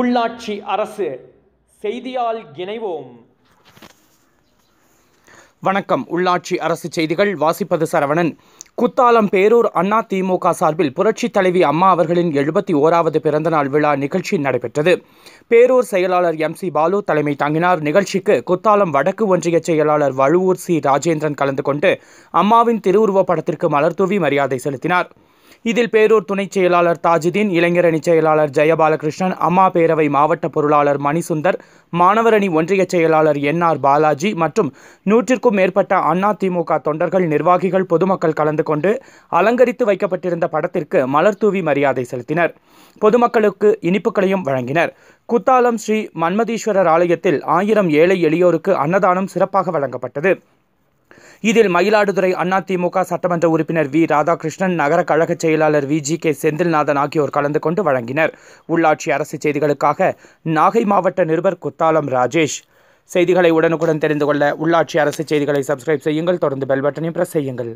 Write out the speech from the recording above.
உள்ளாட்சி அரசு செய்தியால் இணைவோம் வணக்கம் உள்ளாட்சி அரசு செய்திகள் வாசிப்பது சரவணன் குத்தாலம் பேரூர் அண்ணா திமுக சார்பில் புரட்சித் தலைவி அம்மா அவர்களின் எழுபத்தி ஓராவது பிறந்தநாள் விழா நிகழ்ச்சி நடைபெற்றது பேரூர் செயலாளர் எம் சி பாலு தலைமை தாங்கினார் நிகழ்ச்சிக்கு குத்தாலம் வடக்கு ஒன்றிய செயலாளர் வழுவூர் சி ராஜேந்திரன் கலந்து கொண்டு அம்மாவின் திருவுருவ படத்திற்கு மலர்தூவி மரியாதை செலுத்தினார் இதில் பேரூர் துணைச் செயலாளர் தாஜுதீன் இளைஞரணி செயலாளர் ஜெயபாலகிருஷ்ணன் அம்மா பேரவை மாவட்ட பொருளாளர் மணிசுந்தர் மாணவரணி ஒன்றிய செயலாளர் என் ஆர் பாலாஜி மற்றும் நூற்றிற்கும் மேற்பட்ட அண்ணா திமுக தொண்டர்கள் நிர்வாகிகள் பொதுமக்கள் கலந்து கொண்டு அலங்கரித்து வைக்கப்பட்டிருந்த படத்திற்கு மலர்தூவி மரியாதை செலுத்தினர் பொதுமக்களுக்கு இனிப்புகளையும் வழங்கினர் குத்தாலம் ஸ்ரீ மன்மதீஸ்வரர் ஆலயத்தில் ஆயிரம் ஏழை எளியோருக்கு அன்னதானம் சிறப்பாக வழங்கப்பட்டது இதில் மயிலாடுதுறை அண்ணா திமுக சட்டமன்ற உறுப்பினர் வி ராதாகிருஷ்ணன் நகர கழக செயலாளர் வி ஜி கே செந்தில்நாதன் ஆகியோர் கலந்து கொண்டு வழங்கினர் உள்ளாட்சி அரசு செய்திகளுக்காக நாகை மாவட்ட நிருபர் குத்தாலம் ராஜேஷ் செய்திகளை உடனுக்குடன் தெரிந்து கொள்ள உள்ளாட்சி அரசு செய்திகளை சப்ஸ்கிரைப் செய்யுங்கள் தொடர்ந்து பெல் பட்டனையும் பிரஸ் செய்யுங்கள்